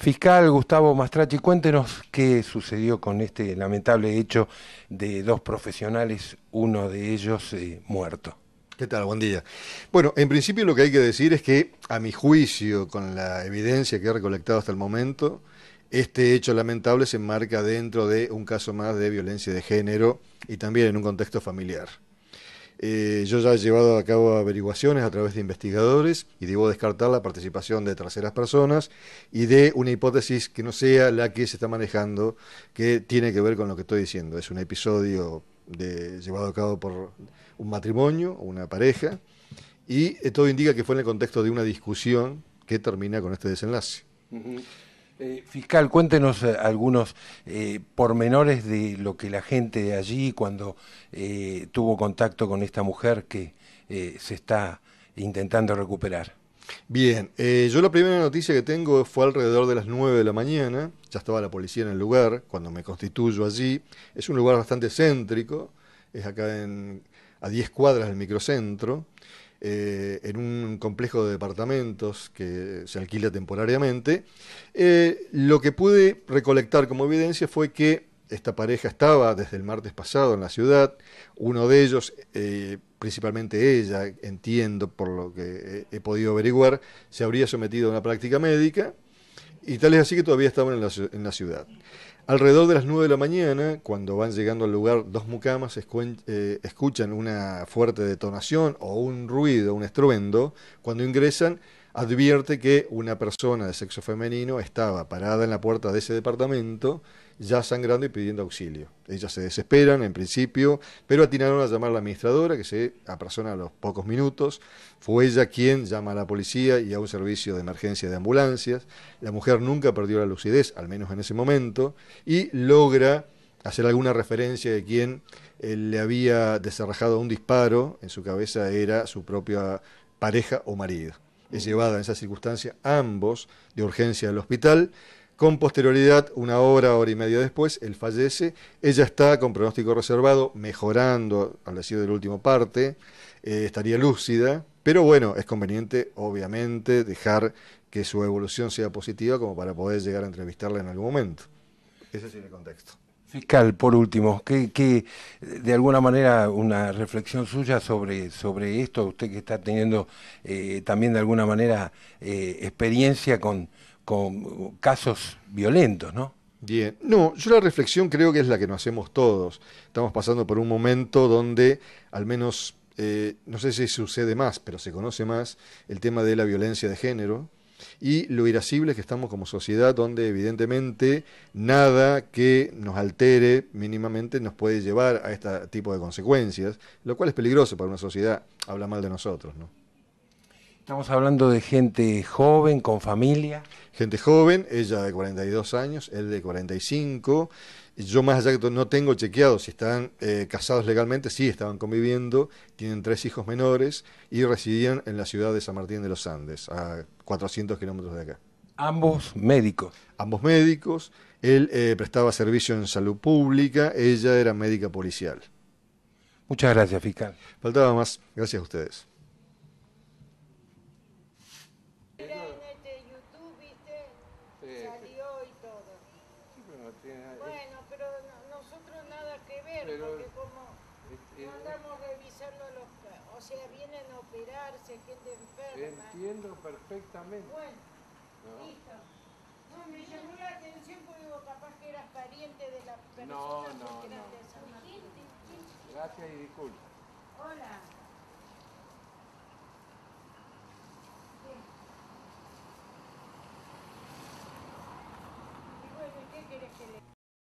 Fiscal Gustavo Mastrachi, cuéntenos qué sucedió con este lamentable hecho de dos profesionales, uno de ellos eh, muerto. ¿Qué tal? Buen día. Bueno, en principio lo que hay que decir es que, a mi juicio, con la evidencia que he recolectado hasta el momento, este hecho lamentable se enmarca dentro de un caso más de violencia de género y también en un contexto familiar. Eh, yo ya he llevado a cabo averiguaciones a través de investigadores y debo descartar la participación de terceras personas y de una hipótesis que no sea la que se está manejando, que tiene que ver con lo que estoy diciendo. Es un episodio de, llevado a cabo por un matrimonio o una pareja y todo indica que fue en el contexto de una discusión que termina con este desenlace. Eh, fiscal, cuéntenos eh, algunos eh, pormenores de lo que la gente de allí, cuando tuvo contacto con esta mujer que se está intentando recuperar. Bien, yo la primera noticia que tengo fue alrededor de las 9 de la mañana, ya estaba la policía en el lugar, cuando me constituyo allí, es un lugar bastante céntrico, es acá a 10 cuadras del microcentro, eh, en un complejo de departamentos que se alquila temporariamente, eh, lo que pude recolectar como evidencia fue que esta pareja estaba desde el martes pasado en la ciudad, uno de ellos, eh, principalmente ella, entiendo por lo que he podido averiguar, se habría sometido a una práctica médica, y tal es así que todavía estaban en la, ciudad. Alrededor de las 9 de la mañana, cuando van llegando al lugar, dos mucamas eh, escuchan una fuerte detonación o un ruido, un estruendo. Cuando ingresan, advierte que una persona de sexo femenino estaba parada en la puerta de ese departamento, ya sangrando y pidiendo auxilio. Ellas se desesperan en principio, pero atinaron a llamar a la administradora, que se apersona a los pocos minutos. Fue ella quien llama a la policía y a un servicio de emergencia de ambulancias. La mujer nunca perdió la lucidez, al menos en ese momento, y logra hacer alguna referencia de quien eh, le había desarrajado un disparo en su cabeza era su propia pareja o marido es llevada en esa circunstancia ambos de urgencia al hospital. Con posterioridad, una hora, hora y media después, él fallece. Ella está con pronóstico reservado, mejorando al decir del último parte, eh, estaría lúcida, pero bueno, es conveniente, obviamente, dejar que su evolución sea positiva como para poder llegar a entrevistarla en algún momento. Ese es el contexto. Fiscal, por último, que, de alguna manera una reflexión suya sobre, sobre esto, usted que está teniendo eh, también de alguna manera eh, experiencia con, con casos violentos, ¿no? Bien, no, yo la reflexión creo que es la que nos hacemos todos. Estamos pasando por un momento donde al menos, eh, no sé si sucede más, pero se conoce más el tema de la violencia de género, y lo es que estamos como sociedad, donde evidentemente nada que nos altere mínimamente nos puede llevar a este tipo de consecuencias, lo cual es peligroso para una sociedad, habla mal de nosotros, ¿no? Estamos hablando de gente joven, con familia. Gente joven, ella de 42 años, él de 45. Yo más allá que no tengo chequeado si están eh, casados legalmente, sí, estaban conviviendo, tienen tres hijos menores y residían en la ciudad de San Martín de los Andes, a 400 kilómetros de acá. Ambos médicos. Ambos médicos. Él eh, prestaba servicio en salud pública, ella era médica policial. Muchas gracias, fiscal. Faltaba más. Gracias a ustedes. y todo. bueno, pero nosotros nada que ver, porque como andamos revisando los... O sea, vienen a operarse, gente enferma. Entiendo perfectamente. Bueno, listo. No, me llamó la atención porque digo, capaz que eras pariente de la persona no, no, no. Gracias y disculpa. Hola. चलेगा